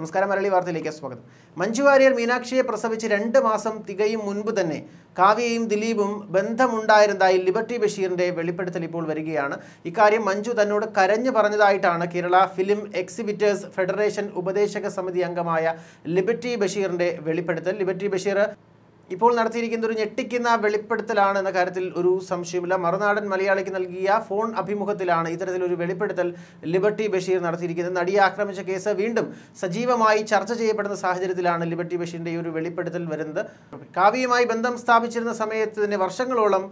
നമസ്കാരം മലയാളി വാർത്തയിലേക്ക് സ്വാഗതം മഞ്ജു വാര്യർ മീനാക്ഷിയെ പ്രസവിച്ച് രണ്ട് മാസം തികയും മുൻപ് തന്നെ കാവ്യയും ദിലീപും ബന്ധമുണ്ടായിരുന്നതായി ലിബർട്ടി ബഷീറിന്റെ വെളിപ്പെടുത്തൽ ഇപ്പോൾ വരികയാണ് ഇക്കാര്യം മഞ്ജു തന്നോട് കരഞ്ഞു പറഞ്ഞതായിട്ടാണ് കേരള ഫിലിം എക്സിബിറ്റേഴ്സ് ഫെഡറേഷൻ ഉപദേശക സമിതി അംഗമായ ലിബർട്ടി ബഷീറിന്റെ വെളിപ്പെടുത്തൽ ലിബർട്ടി ബഷീർ ഇപ്പോൾ നടത്തിയിരിക്കുന്ന ഒരു ഞെട്ടിക്കുന്ന വെളിപ്പെടുത്തലാണ് എന്ന കാര്യത്തിൽ ഒരു സംശയമില്ല മറുനാടൻ മലയാളിക്ക് നൽകിയ ഫോൺ അഭിമുഖത്തിലാണ് ഇത്തരത്തിലൊരു വെളിപ്പെടുത്തൽ ലിബർട്ടി ബഷീർ നടത്തിയിരിക്കുന്നത് നടിയെ ആക്രമിച്ച കേസ് വീണ്ടും സജീവമായി ചർച്ച ചെയ്യപ്പെടുന്ന സാഹചര്യത്തിലാണ് ലിബർട്ടി ബഷീറിൻ്റെ ഈ ഒരു വെളിപ്പെടുത്തൽ വരുന്നത് കാവ്യയുമായി ബന്ധം സ്ഥാപിച്ചിരുന്ന സമയത്ത് തന്നെ വർഷങ്ങളോളം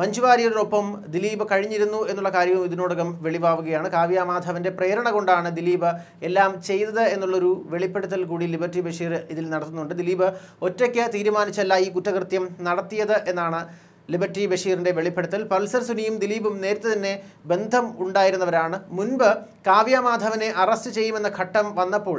മഞ്ജു വാര്യരോടൊപ്പം ദിലീപ് കഴിഞ്ഞിരുന്നു എന്നുള്ള കാര്യവും ഇതിനോടകം വെളിവാവുകയാണ് കാവ്യ മാധവൻ്റെ പ്രേരണ കൊണ്ടാണ് ദിലീപ് എല്ലാം ചെയ്തത് എന്നുള്ളൊരു വെളിപ്പെടുത്തൽ കൂടി ലിബർട്ടി ബഷീർ ഇതിൽ നടത്തുന്നുണ്ട് ദിലീപ് ഒറ്റയ്ക്ക് തീരുമാനിച്ചല്ല ഈ കുറ്റകൃത്യം നടത്തിയത് എന്നാണ് ലിബർട്ടി ബഷീറിൻ്റെ വെളിപ്പെടുത്തൽ പൾസർ സുനിയും ദിലീപും നേരത്തെ തന്നെ ബന്ധം ഉണ്ടായിരുന്നവരാണ് മുൻപ് കാവ്യ മാധവനെ അറസ്റ്റ് ചെയ്യുമെന്ന ഘട്ടം വന്നപ്പോൾ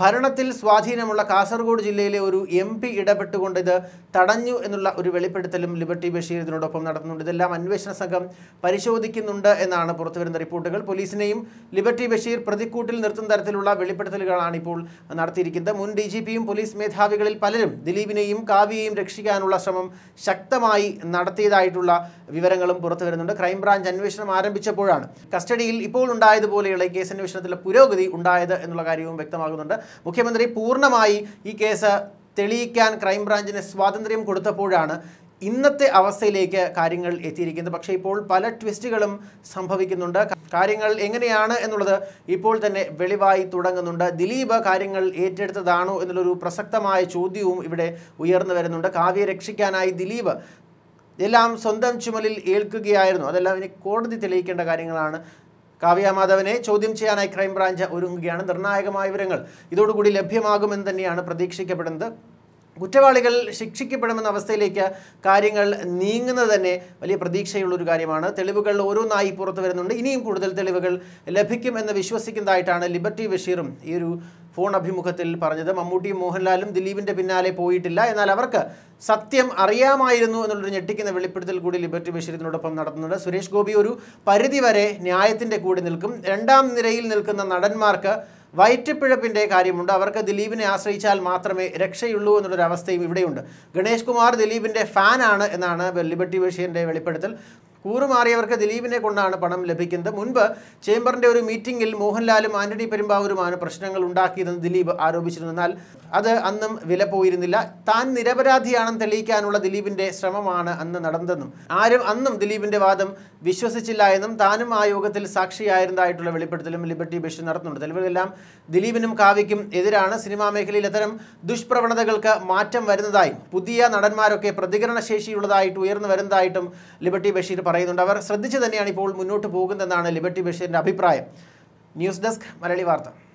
ഭരണത്തിൽ സ്വാധീനമുള്ള കാസർഗോഡ് ജില്ലയിലെ ഒരു എം പി ഇടപെട്ടുകൊണ്ട് ഇത് തടഞ്ഞു എന്നുള്ള ഒരു വെളിപ്പെടുത്തലും ലിബർട്ടി ബഷീർ ഇതിനോടൊപ്പം നടത്തുന്നുണ്ട് ഇതെല്ലാം അന്വേഷണ സംഘം പരിശോധിക്കുന്നുണ്ട് എന്നാണ് പുറത്തുവരുന്ന റിപ്പോർട്ടുകൾ പോലീസിനെയും ലിബർട്ടി ബഷീർ പ്രതിക്കൂട്ടിൽ നിർത്തുന്ന തരത്തിലുള്ള വെളിപ്പെടുത്തലുകളാണ് ഇപ്പോൾ നടത്തിയിരിക്കുന്നത് മുൻ ഡി ജി പിയും പോലീസ് മേധാവികളിൽ പലരും ദിലീപിനെയും കാവ്യയെയും രക്ഷിക്കാനുള്ള ശ്രമം ശക്തമായി നടത്തിയതായിട്ടുള്ള വിവരങ്ങളും പുറത്തുവരുന്നുണ്ട് ക്രൈംബ്രാഞ്ച് അന്വേഷണം ആരംഭിച്ചപ്പോഴാണ് കസ്റ്റഡിയിൽ ഇപ്പോൾ ഉണ്ടായതുപോലെയുള്ള അന്വേഷണത്തിലെ പുരോഗതി ഉണ്ടായത് എന്നുള്ള കാര്യവും വ്യക്തമാകുന്നുണ്ട് മുഖ്യമന്ത്രി പൂർണ്ണമായി ഈ കേസ് തെളിയിക്കാൻ ക്രൈംബ്രാഞ്ചിന് സ്വാതന്ത്ര്യം കൊടുത്തപ്പോഴാണ് ഇന്നത്തെ അവസ്ഥയിലേക്ക് കാര്യങ്ങൾ എത്തിയിരിക്കുന്നത് പക്ഷേ ഇപ്പോൾ പല ട്വിസ്റ്റുകളും സംഭവിക്കുന്നുണ്ട് കാര്യങ്ങൾ എങ്ങനെയാണ് എന്നുള്ളത് ഇപ്പോൾ തന്നെ വെളിവായി തുടങ്ങുന്നുണ്ട് ദിലീപ് കാര്യങ്ങൾ ഏറ്റെടുത്തതാണോ എന്നുള്ളൊരു പ്രസക്തമായ ചോദ്യവും ഇവിടെ ഉയർന്നു വരുന്നുണ്ട് കാവ്യ രക്ഷിക്കാനായി ദിലീപ് എല്ലാം സ്വന്തം ചുമലിൽ ഏൽക്കുകയായിരുന്നു അതെല്ലാം ഇനി കോടതി തെളിയിക്കേണ്ട കാര്യങ്ങളാണ് കാവ്യ മാധവനെ ചോദ്യം ചെയ്യാനായി ക്രൈംബ്രാഞ്ച് ഒരുങ്ങുകയാണ് നിർണായകമായ വിവരങ്ങൾ ഇതോടുകൂടി ലഭ്യമാകുമെന്ന് തന്നെയാണ് പ്രതീക്ഷിക്കപ്പെടുന്നത് കുറ്റവാളികൾ ശിക്ഷിക്കപ്പെടുമെന്ന അവസ്ഥയിലേക്ക് കാര്യങ്ങൾ നീങ്ങുന്നത് തന്നെ വലിയ പ്രതീക്ഷയുള്ളൊരു കാര്യമാണ് തെളിവുകൾ ഓരോന്നായി പുറത്തു വരുന്നുണ്ട് ഇനിയും കൂടുതൽ തെളിവുകൾ എന്ന് വിശ്വസിക്കുന്നതായിട്ടാണ് ലിബർട്ടി ബഷീറും ഈ ഒരു ഫോൺ അഭിമുഖത്തിൽ പറഞ്ഞത് മമ്മൂട്ടിയും മോഹൻലാലും ദിലീപിൻ്റെ പിന്നാലെ പോയിട്ടില്ല എന്നാൽ അവർക്ക് സത്യം അറിയാമായിരുന്നു എന്നുള്ളൊരു ഞെട്ടിക്കുന്ന വെളിപ്പെടുത്തൽ കൂടി ലിബർട്ടി ബഷീറിനോടൊപ്പം നടത്തുന്നുണ്ട് സുരേഷ് ഗോപി ഒരു പരിധിവരെ ന്യായത്തിൻ്റെ കൂടെ നിൽക്കും രണ്ടാം നിരയിൽ നിൽക്കുന്ന നടന്മാർക്ക് വയറ്റിപ്പിഴപ്പിൻ്റെ കാര്യമുണ്ട് അവർക്ക് ദിലീപിനെ ആശ്രയിച്ചാൽ മാത്രമേ രക്ഷയുള്ളൂ അവസ്ഥയും ഇവിടെയുണ്ട് ഗണേഷ് കുമാർ ദിലീപിൻ്റെ ഫാനാണ് എന്നാണ് ലിബർട്ടി ബഷീറിൻ്റെ വെളിപ്പെടുത്തൽ കൂറുമാറിയവർക്ക് ദിലീപിനെ കൊണ്ടാണ് പണം ലഭിക്കുന്നത് മുൻപ് ചേംബറിന്റെ ഒരു മീറ്റിംഗിൽ മോഹൻലാലും ആന്റണി പെരുമ്പാവൂരുമാണ് പ്രശ്നങ്ങൾ ഉണ്ടാക്കിയതെന്ന് ദിലീപ് ആരോപിച്ചിരുന്നു എന്നാൽ അത് അന്നും വില പോയിരുന്നില്ല താൻ നിരപരാധിയാണെന്ന് തെളിയിക്കാനുള്ള ദിലീപിന്റെ ശ്രമമാണ് അന്ന് നടന്നതെന്നും ആരും അന്നും ദിലീപിന്റെ വാദം വിശ്വസിച്ചില്ല എന്നും താനും ആ യോഗത്തിൽ സാക്ഷിയായിരുന്നതായിട്ടുള്ള വെളിപ്പെടുത്തലും ലിബർട്ടി ബഷീർ നടത്തുന്നുണ്ട് തെളിവുകളെല്ലാം ദിലീപിനും കാവ്യയ്ക്കും എതിരാണ് സിനിമാ മേഖലയിൽ അത്തരം ദുഷ്പ്രവണതകൾക്ക് മാറ്റം വരുന്നതായും പുതിയ നടന്മാരൊക്കെ പ്രതികരണശേഷിയുള്ളതായിട്ട് ഉയർന്നു വരുന്നതായിട്ടും ലിബർട്ടി ബഷീർ പറയുന്നു പറയുന്നുണ്ട് അവർ ശ്രദ്ധിച്ചു തന്നെയാണ് ഇപ്പോൾ മുന്നോട്ട് പോകുന്നതെന്നാണ് ലിബർട്ടി ബഷീറിൻ്റെ അഭിപ്രായം ന്യൂസ് ഡെസ്ക് മലയാളി വാർത്ത